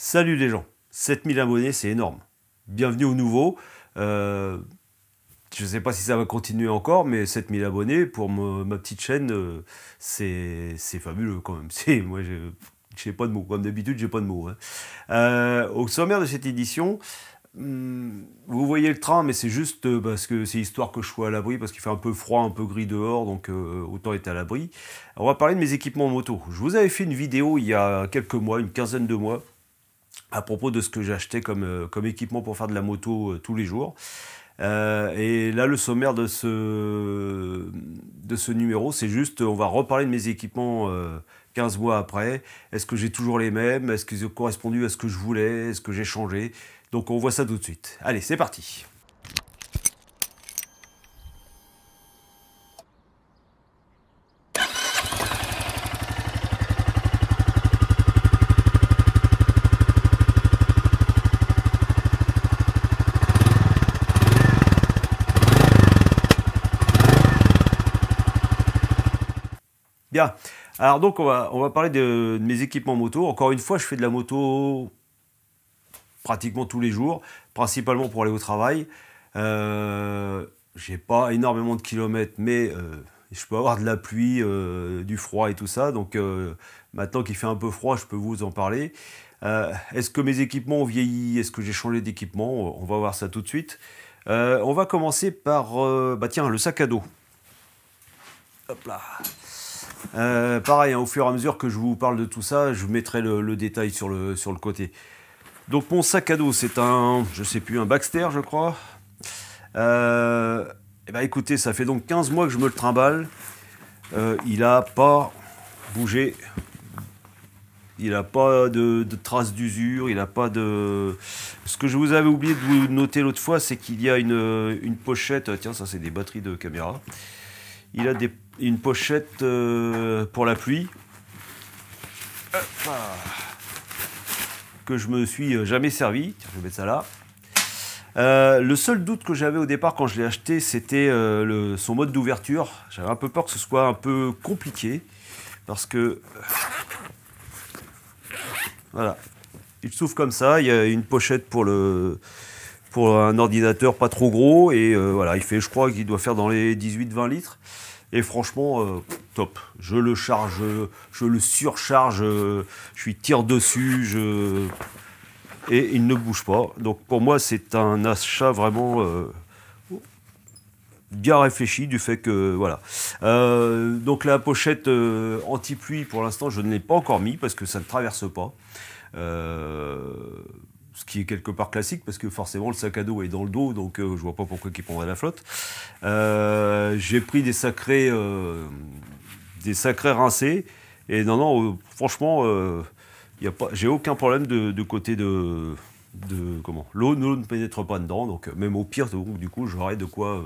Salut les gens, 7000 abonnés, c'est énorme. Bienvenue au nouveau, euh, je ne sais pas si ça va continuer encore, mais 7000 abonnés pour ma petite chaîne, euh, c'est fabuleux quand même. C'est moi, j'ai pas de mots. Comme d'habitude, j'ai pas de mots. Hein. Euh, au sommaire de cette édition, hmm, vous voyez le train, mais c'est juste parce que c'est histoire que je sois à l'abri, parce qu'il fait un peu froid, un peu gris dehors, donc autant être à l'abri. On va parler de mes équipements moto. Je vous avais fait une vidéo il y a quelques mois, une quinzaine de mois, à propos de ce que j'achetais comme, euh, comme équipement pour faire de la moto euh, tous les jours. Euh, et là, le sommaire de ce, numéro, c'est juste, on va reparler de mes équipements 15 mois après. Est-ce que j'ai toujours les mêmes Est-ce qu'ils ont correspondu à ce que je voulais Est-ce que j'ai changé Donc on voit ça tout de suite. Allez, c'est parti Bien. Alors donc on va, parler de, mes équipements moto. Encore une fois, je fais de la moto pratiquement tous les jours, principalement pour aller au travail. Euh, J'ai pas énormément de kilomètres, mais euh, je peux avoir de la pluie, euh, du froid et tout ça. Donc euh, maintenant qu'il fait un peu froid, je peux vous en parler. Est-ce que mes équipements ont vieilli Est-ce que j'ai changé d'équipement On va voir ça tout de suite. on va commencer par bah tiens, le sac à dos. Hop là. Euh, pareil, hein, au fur et à mesure que je vous parle de tout ça, je vous mettrai le, détail sur le, sur le côté. Donc mon sac à dos, c'est un, je sais plus, un Baxter, je crois. Euh, et eh ben écoutez, ça fait donc 15 mois que je me le trimballe. Euh, il a pas bougé. Il n'a pas de, traces d'usure, il n'a pas de... Ce que je vous avais oublié de vous noter l'autre fois, c'est qu'il y a une, une, pochette... Tiens, ça c'est des batteries de caméra. Il a des une pochette euh, pour la pluie. Que je me suis euh, jamais servi. je vais mettre ça là. Euh, le seul doute que j'avais au départ quand je l'ai acheté, c'était son mode d'ouverture. J'avais un peu peur que ce soit un peu compliqué. Parce que. Voilà. Il s'ouvre comme ça. Il y a une pochette pour le pour un ordinateur pas trop gros. Et voilà, il fait, je crois qu'il doit faire dans les 18-20 litres. Et franchement, euh, top. Je le charge, je le surcharge, euh, je suis tire dessus, je... et il ne bouge pas. Donc pour moi, c'est un achat vraiment euh, bien réfléchi du fait que voilà. donc la pochette anti-pluie, pour l'instant, je ne l'ai pas encore mis parce que ça ne traverse pas ce qui est quelque part classique parce que forcément le sac à dos est dans le dos, donc euh, je vois pas pourquoi il prendrait la flotte. Euh, j'ai pris des sacrés, euh, des sacrés rincés et non non, franchement, y a pas, j'ai aucun problème de, côté de, comment l'eau, ne pénètre pas dedans, donc même au pire, du coup, j'aurais de quoi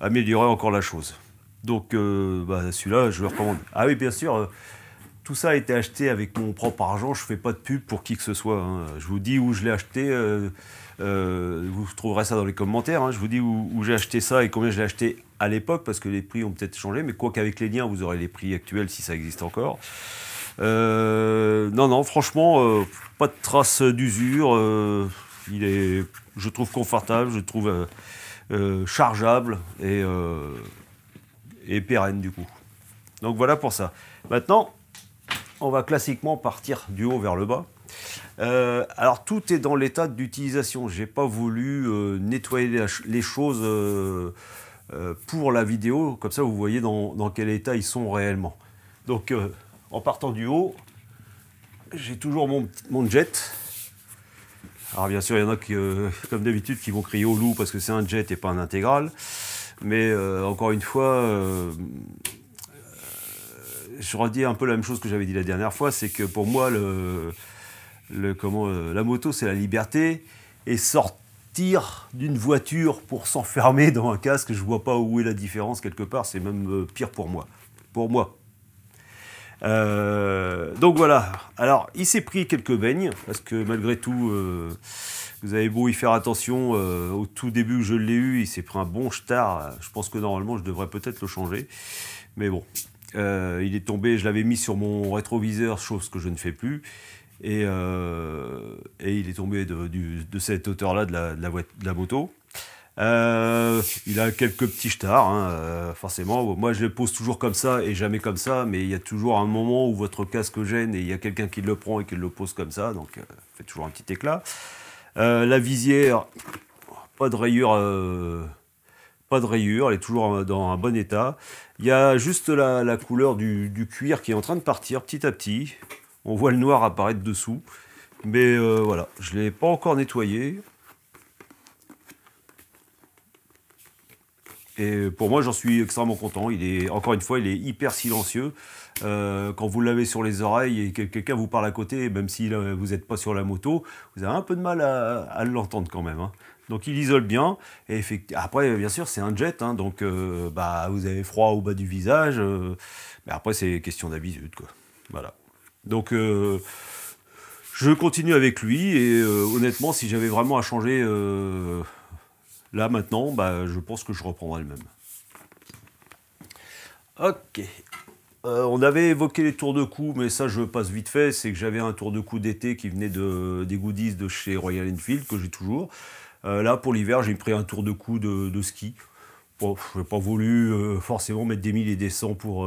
améliorer encore la chose. Donc bah, celui-là, je le recommande. Ah oui, bien sûr. Tout ça a été acheté avec mon propre argent. Je ne fais pas de pub pour qui que ce soit. Hein. Je vous dis où je l'ai acheté. Euh, euh, vous trouverez ça dans les commentaires. Hein. Je vous dis où, j'ai acheté ça et combien je l'ai acheté à l'époque, parce que les prix ont peut-être changé. Mais quoi qu'avec les liens, vous aurez les prix actuels si ça existe encore. Euh, non, non, franchement, pas de trace d'usure. il est, je trouve confortable, je trouve chargeable et, et pérenne du coup. Donc voilà pour ça. Maintenant, on va classiquement partir du haut vers le bas. Euh, alors tout est dans l'état d'utilisation. J'ai pas voulu euh, nettoyer les choses euh, pour la vidéo, comme ça vous voyez dans, dans quel état ils sont réellement. Donc en partant du haut, j'ai toujours mon, mon, jet. Alors bien sûr, il y en a qui, comme d'habitude, qui vont crier au loup parce que c'est un jet et pas un intégral. Mais encore une fois, je redis un peu la même chose que j'avais dit la dernière fois, c'est que pour moi, le, comment, euh, la moto, c'est la liberté. Et sortir d'une voiture pour s'enfermer dans un casque, je ne vois pas où est la différence quelque part. C'est même euh, pire pour moi. Pour moi. Euh, donc voilà. Alors, il s'est pris quelques baignes parce que malgré tout, vous avez beau y faire attention, au tout début où je l'ai eu, il s'est pris un bon jetard. Je pense que normalement, je devrais peut-être le changer. Mais bon, euh, il est tombé, je l'avais mis sur mon rétroviseur, chose que je ne fais plus. Et, euh, il est tombé de, cette hauteur-là de la, moto. Euh, il a quelques petits stars hein, forcément. Moi, je le pose toujours comme ça et jamais comme ça, mais il y a toujours un moment où votre casque gêne et il y a quelqu'un qui le prend et qui le pose comme ça, donc il fait toujours un petit éclat. la visière, pas de rayures de rayures, elle est toujours dans un bon état. Il y a juste la, couleur du, cuir qui est en train de partir petit à petit. On voit le noir apparaître dessous. Mais euh, voilà, je ne l'ai pas encore nettoyé. Et pour moi, j'en suis extrêmement content. Il est, encore une fois, il est hyper silencieux. Euh, quand vous l'avez sur les oreilles et que quelqu'un vous parle à côté, même si vous n'êtes pas sur la moto, vous avez un peu de mal à, l'entendre quand même. Hein. Donc il isole bien. Et après, bien sûr, c'est un jet, hein. donc euh, bah, vous avez froid au bas du visage. Euh, mais après, c'est question d'habitude. Voilà. Donc je continue avec lui et honnêtement, si j'avais vraiment à changer Là maintenant, bah, je pense que je reprendrai le même. Ok. Euh, on avait évoqué les tours de cou, mais ça je passe vite fait. C'est que j'avais un tour de cou d'été qui venait de, des goodies de chez Royal Enfield, que j'ai toujours. Euh, là pour l'hiver, j'ai pris un tour de cou de, ski. je n'ai pas voulu euh, forcément mettre des mille et des cents pour,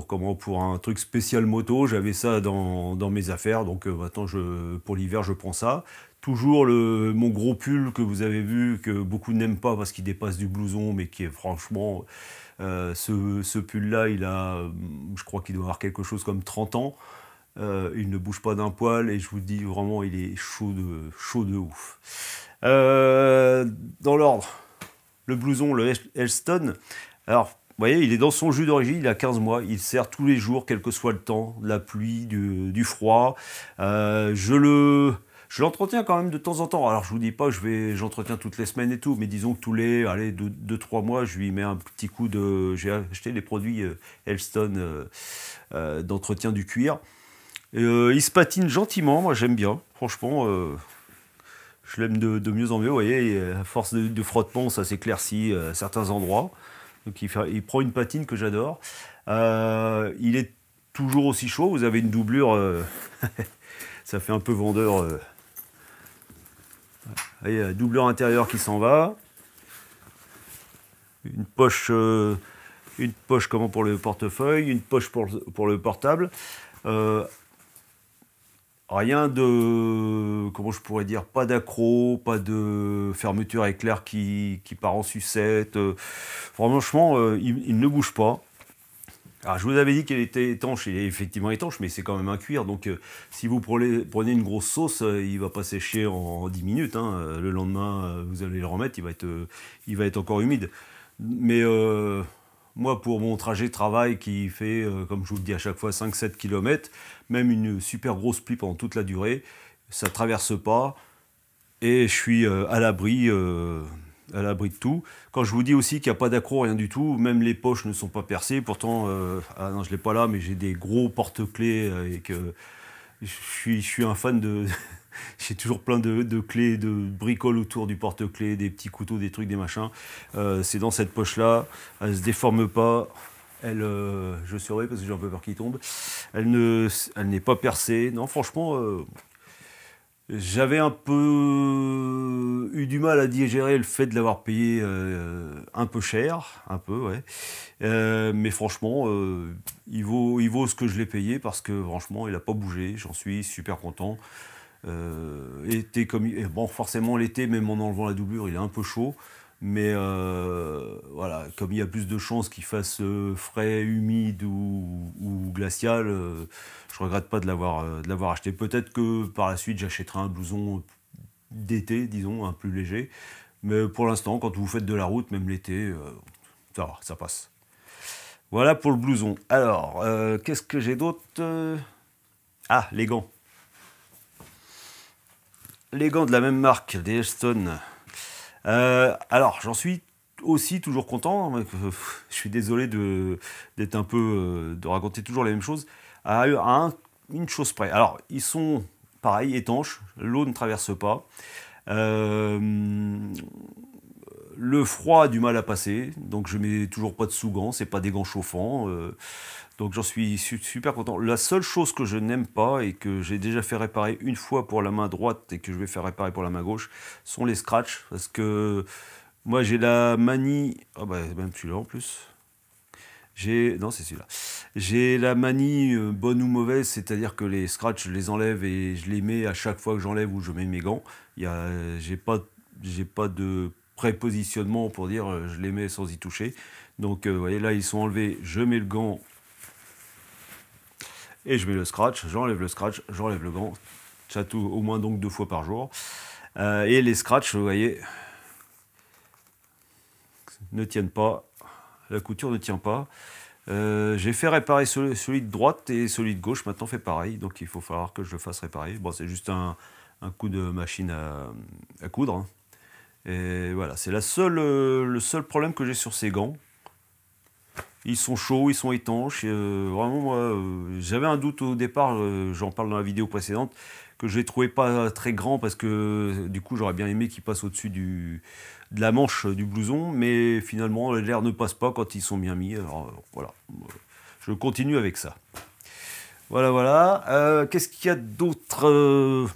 comment, pour un truc spécial moto. J'avais ça dans, mes affaires, donc euh, maintenant je, pour l'hiver je prends ça. Toujours le, mon gros pull que vous avez vu, que beaucoup n'aiment pas parce qu'il dépasse du blouson, mais qui est franchement... Euh, ce, pull-là, il a, hum, je crois qu'il doit avoir quelque chose comme 30 ans. Euh, il ne bouge pas d'un poil et je vous dis vraiment, il est chaud de, chaud de ouf. dans l'ordre, le blouson, le Elston. Alors, voyez, il est dans son jus d'origine, il a 15 mois, il sert tous les jours, quel que soit le temps, la pluie, du, froid. Euh, je l'entretiens quand même de temps en temps. Alors je vous dis pas, je j'entretiens toutes les semaines et tout, mais disons que tous les, allez, deux, trois mois, je lui mets un petit coup de. J'ai acheté les produits Elston euh, euh, d'entretien du cuir. il se patine gentiment, moi j'aime bien. Franchement, je l'aime de, mieux en mieux. Vous voyez, à force de, frottement, ça s'éclaircit à certains endroits. Donc il, prend une patine que j'adore. Euh, il est toujours aussi chaud. Vous avez une doublure. Euh, ça fait un peu vendeur. Euh. doublure intérieure qui s'en va. Une poche. une poche comment pour le portefeuille, une poche pour le portable. Rien de, comment je pourrais dire, pas d'accro, pas de fermeture éclair qui, qui part en sucette. Euh, franchement, euh, il, ne bouge pas. Alors, je vous avais dit qu'il était étanche, il est effectivement étanche, mais c'est quand même un cuir. Donc, euh, si vous prenez, une grosse sauce, il ne va pas sécher en, 10 minutes. Hein. le lendemain, vous allez le remettre, il va être, il va être encore humide. Mais moi, pour mon trajet de travail qui fait, euh, comme je vous le dis à chaque fois, 5-7 km, même une super grosse pluie pendant toute la durée, ça traverse pas et je suis euh, à l'abri euh, à l'abri de tout. Quand je vous dis aussi qu'il n'y a pas d'accro, rien du tout, même les poches ne sont pas percées. Pourtant, ah non, je ne l'ai pas là, mais j'ai des gros porte-clés et que je suis, je suis un fan de, j'ai toujours plein de, clés, de bricoles autour du porte-clés, des petits couteaux, des trucs, des machins. Euh, c'est dans cette poche-là, elle ne se déforme pas. Euh, je surveille parce que j'ai un peu peur qu'il tombe. Elle ne, elle n'est pas percée. Non, franchement, euh, j'avais un peu eu du mal à digérer le fait de l'avoir payé un peu cher, un peu, ouais. mais franchement, il vaut, il vaut ce que je l'ai payé parce que franchement, il n'a pas bougé. J'en suis super content. Euh, été comme bon forcément l'été même en enlevant la doublure il est un peu chaud mais euh, voilà comme il y a plus de chances qu'il fasse euh, frais humide ou, glacial je regrette pas de l'avoir de acheté peut-être que par la suite j'achèterai un blouson d'été disons un plus léger mais pour l'instant quand vous faites de la route même l'été ça ça passe voilà pour le blouson alors qu'est-ce que j'ai d'autre ah les gants les gants de la même marque, des Stone. Euh, alors, j'en suis aussi toujours content. Euh, je suis désolé d'être un peu. Euh, de raconter toujours les mêmes choses. À, une chose près. Alors, ils sont, pareil, étanches. L'eau ne traverse pas. Euh, le froid a du mal à passer, donc je mets toujours pas de sous-gants, c'est pas des gants chauffants. Euh, donc j'en suis super content. La seule chose que je n'aime pas et que j'ai déjà fait réparer une fois pour la main droite et que je vais faire réparer pour la main gauche sont les scratchs. Parce que moi j'ai la manie. Ah bah, même celui-là en plus. J'ai. Non, c'est celui-là. J'ai la manie euh, bonne ou mauvaise, c'est-à-dire que les scratchs, je les enlève et je les mets à chaque fois que j'enlève ou je mets mes gants. Il y J'ai pas pas de positionnement pour dire euh, je les mets sans y toucher. Donc euh, vous voyez là ils sont enlevés, je mets le gant et je mets le scratch, j'enlève le scratch, j'enlève le gant, ça tout, au moins donc deux fois par jour. Euh, et les scratch vous voyez, ne tiennent pas, la couture ne tient pas. j'ai fait réparer celui, de droite et celui de gauche maintenant fait pareil, donc il faut falloir que je le fasse réparer. Bon, c'est juste un, coup de machine à, coudre. Hein. Et voilà, c'est euh, le seul problème que j'ai sur ces gants. Ils sont chauds, ils sont étanches. Euh, vraiment, moi, euh, j'avais un doute au départ, j'en parle dans la vidéo précédente, que je les trouvais pas très grands parce que du coup, j'aurais bien aimé qu'ils passent au-dessus de la manche du blouson. Mais finalement, l'air ne passe pas quand ils sont bien mis. Alors voilà, je continue avec ça. Voilà, voilà. Qu'est-ce qu'il y a d'autre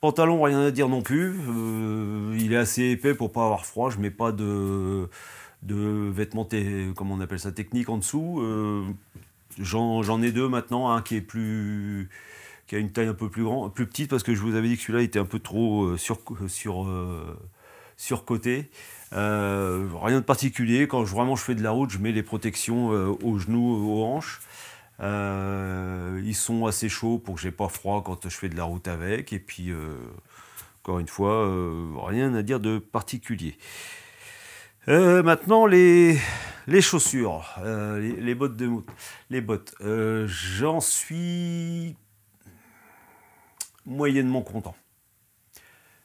Pantalon, rien à dire non plus. Euh, il est assez épais pour pas avoir froid. Je mets pas de, de vêtements, techniques on appelle ça, technique en dessous. Euh, j'en ai deux maintenant, un qui est plus qui a une taille un peu plus grande, plus petite parce que je vous avais dit que celui-là était un peu trop euh, sur, sur surcoté. rien de particulier. Quand je, vraiment je fais de la route, je mets les protections aux genoux, aux hanches. Euh, ils sont assez chauds pour que j'ai pas froid quand je fais de la route avec. Et puis, euh, encore une fois, euh, rien à dire de particulier. maintenant, les, chaussures, les, bottes de mout, les bottes. J'en suis moyennement content.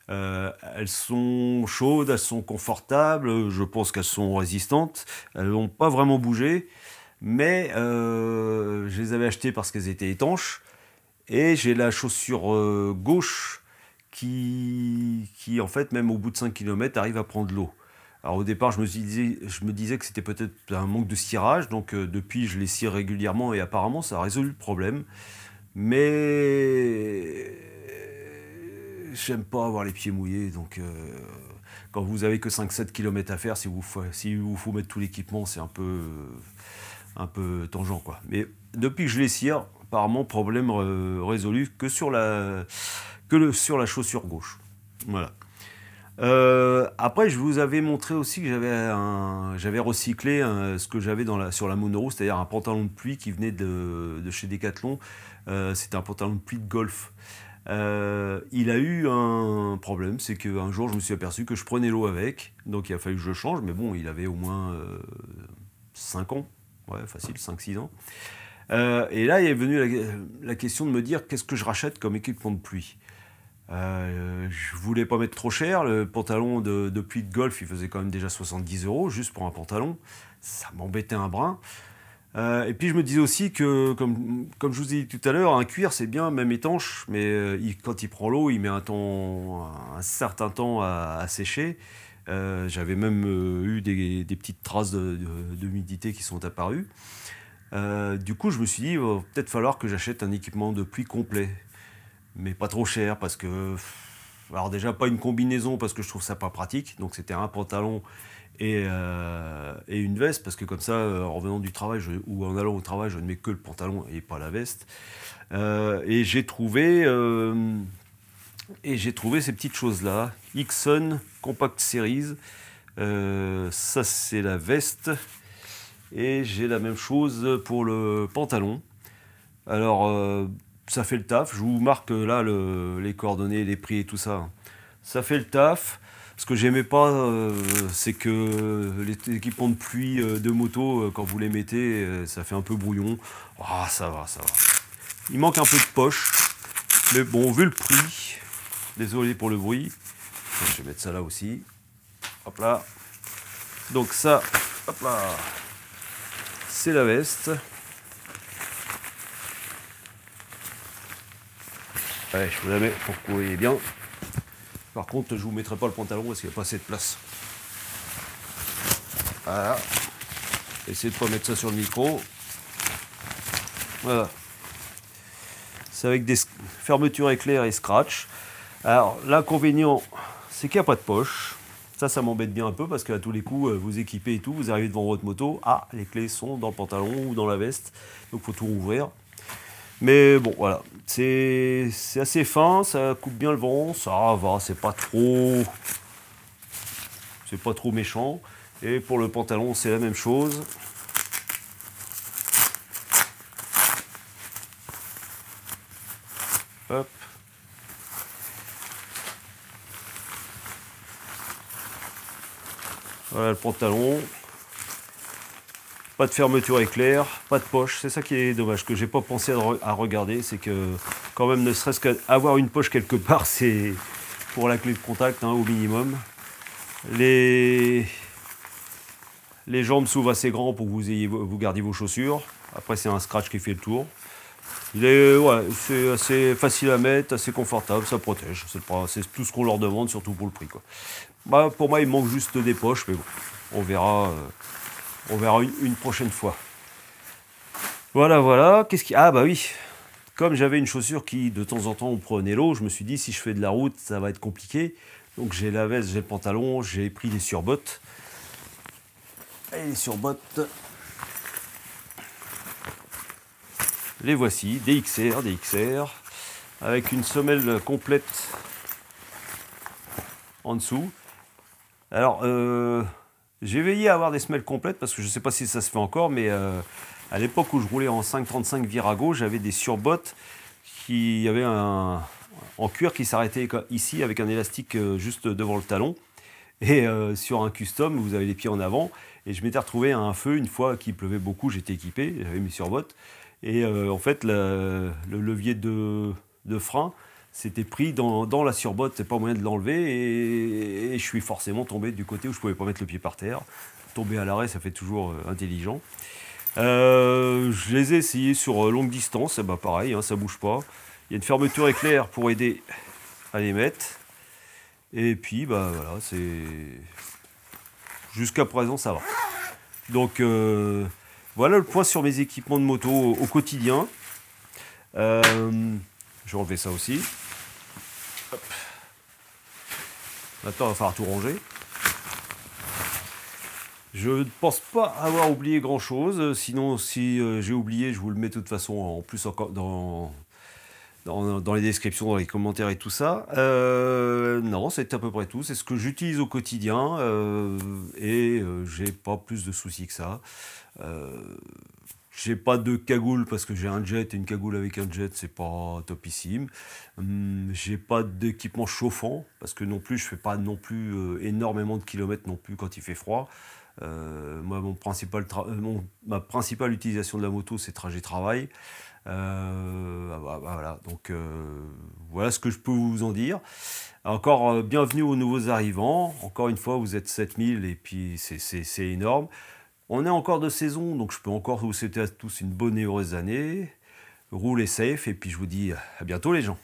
elles sont chaudes, elles sont confortables, je pense qu'elles sont résistantes, elles n'ont pas vraiment bougé mais euh, je les avais achetées parce qu'elles étaient étanches. Et j'ai la chaussure euh, gauche qui, en fait, même au bout de 5 km, arrive à prendre l'eau. Alors au départ, je me, disais, je me disais que c'était peut-être un manque de cirage, donc euh, depuis, je les cire régulièrement et apparemment, ça a résolu le problème. Mais j'aime pas avoir les pieds mouillés, donc quand vous avez que 5-7 km à faire, si vous, si vous faut mettre tout l'équipement, c'est un peu un peu tangent, quoi. Mais depuis que je l'ai cire, apparemment, problème euh, résolu que sur la, que le, sur la chaussure gauche. Voilà. Euh, après, je vous avais montré aussi que j'avais j'avais recyclé euh, ce que j'avais la, sur la monoroue, c'est-à-dire un pantalon de pluie qui venait de, chez Decathlon. C'était un pantalon de pluie de golf. il a eu un problème, c'est qu'un jour je me suis aperçu que je prenais l'eau avec, donc il a fallu que je change, mais bon, il avait au moins 5 ans, ouais, facile, 5-6 ans. Euh, et là, il est venu la, question de me dire qu'est-ce que je rachète comme équipement de pluie. Euh, je voulais pas mettre trop cher. Le pantalon de, de pluie de golf, il faisait quand même déjà 70 euros juste pour un pantalon. Ça m'embêtait un brin. Euh, et puis je me disais aussi que, comme, je vous ai dit tout à l'heure, un cuir c'est bien, même étanche, mais euh, quand il prend l'eau, il met un, temps, un certain temps à sécher. Euh, j'avais même euh, eu des, petites traces d'humidité qui sont apparues. Euh, du coup, je me suis dit, oh, peut-être falloir que j'achète un équipement de pluie complet, mais pas trop cher, parce que... Alors déjà, pas une combinaison, parce que je trouve ça pas pratique, donc c'était un pantalon et, une veste, parce que comme ça, en revenant du travail ou en allant au travail, je ne mets que le pantalon et pas la veste. et j'ai trouvé et j'ai trouvé ces petites choses-là. Ixon Compact Series. Euh, ça, c'est la veste. Et j'ai la même chose pour le pantalon. Alors, euh, ça fait le taf. Je vous marque euh, là les coordonnées, les prix et tout ça. Ça fait le taf. Ce que j'aimais pas, c'est que les équipements de pluie de moto, quand vous les mettez, ça fait un peu brouillon. Ah, ça va, ça va. Il manque un peu de poche. Mais bon, vu le prix, Désolé pour le bruit. Je vais mettre ça là aussi. Hop là. Donc ça, hop là. C'est la veste. Allez, je vous la mets pour que vous voyez bien. Par contre, je ne vous mettrai pas le pantalon parce qu'il n'y a pas assez de place. Voilà. Essayez de ne pas mettre ça sur le micro. Voilà. C'est avec des fermetures éclair et scratch. Alors, l'inconvénient, c'est qu'il n'y a pas de poche. Ça, ça m'embête bien un peu parce qu'à tous les coups, euh, vous équipez et tout, vous arrivez devant votre moto, ah, les clés sont dans le pantalon ou dans la veste, donc faut tout rouvrir. Mais bon, voilà, c'est assez fin, ça coupe bien le vent, ça va, c'est pas trop, c'est pas trop méchant. Et pour le pantalon, c'est la même chose. Hop. Voilà le pantalon. Pas de fermeture éclair, pas de poche. C'est ça qui est dommage, que j'ai pas pensé à, regarder. C'est que quand même, ne serait-ce qu'avoir une poche quelque part, c'est pour la clé de contact hein, au minimum. Les... les jambes s'ouvrent assez grand pour que vous, ayez, vous gardiez vos chaussures. Après, c'est un scratch qui fait le tour. Il c'est assez facile à mettre, assez confortable, ça protège. C'est, tout ce qu'on leur demande, surtout pour le prix. Quoi. Bah, pour moi, il manque juste des poches, mais bon, on verra, euh, on verra une, prochaine fois. Voilà, voilà. Qu'est-ce qui. Ah, bah oui. Comme j'avais une chaussure qui, de temps en temps, prenait l'eau, je me suis dit, si je fais de la route, ça va être compliqué. Donc, j'ai la veste, j'ai le pantalon, j'ai pris les surbottes. Et les surbottes. Les voici, des XR, des XR, avec une semelle complète en dessous. Alors, euh, j'ai veillé à avoir des semelles complètes parce que je ne sais pas si ça se fait encore, mais euh, à l'époque où je roulais en 535 Virago, j'avais des surbottes qui avaient un en cuir qui s'arrêtait ici avec un élastique euh, juste devant le talon. Et sur un custom, vous avez les pieds en avant. Et je m'étais retrouvé à un feu une fois qu'il pleuvait beaucoup, j'étais équipé, j'avais mes surbottes. Et en fait, le levier de frein, c'était pris dans, la surbotte, c'est pas moyen de l'enlever, et, je suis forcément tombé du côté où je pouvais pas mettre le pied par terre. Tomber à l'arrêt, ça fait toujours euh, intelligent. Euh, je les ai essayés sur euh, longue distance, bah pareil, hein, ça bouge pas. Il y a une fermeture éclair pour aider à les mettre. Et puis, bah voilà, c'est. Jusqu'à présent, ça va. Donc, voilà le point sur mes équipements de moto au, quotidien. je vais enlever ça aussi. Maintenant, il va falloir tout ranger. Je ne pense pas avoir oublié grand-chose. Sinon, si euh, j'ai oublié, je vous le mets de toute façon en plus encore dans, dans, les descriptions, dans les commentaires et tout ça. Euh, non, c'est à peu près tout. C'est ce que j'utilise au quotidien euh, et j'ai pas plus de soucis que ça. J'ai pas de cagoule parce que j'ai un jet et une cagoule avec un jet, c'est pas topissime. Hum, j'ai pas d'équipement chauffant parce que non plus je fais pas non plus euh, énormément de kilomètres non plus quand il fait froid. Euh, moi, mon principal euh, ma principale utilisation de la moto, c'est trajet travail. Ah, bah, voilà, donc voilà ce que je peux vous en dire. Encore bienvenue aux nouveaux arrivants. Encore une fois, vous êtes 7000 et puis c'est énorme. On est encore de saison, donc je peux encore vous souhaiter à tous une bonne et heureuse année. Roulez safe et puis je vous dis à bientôt les gens.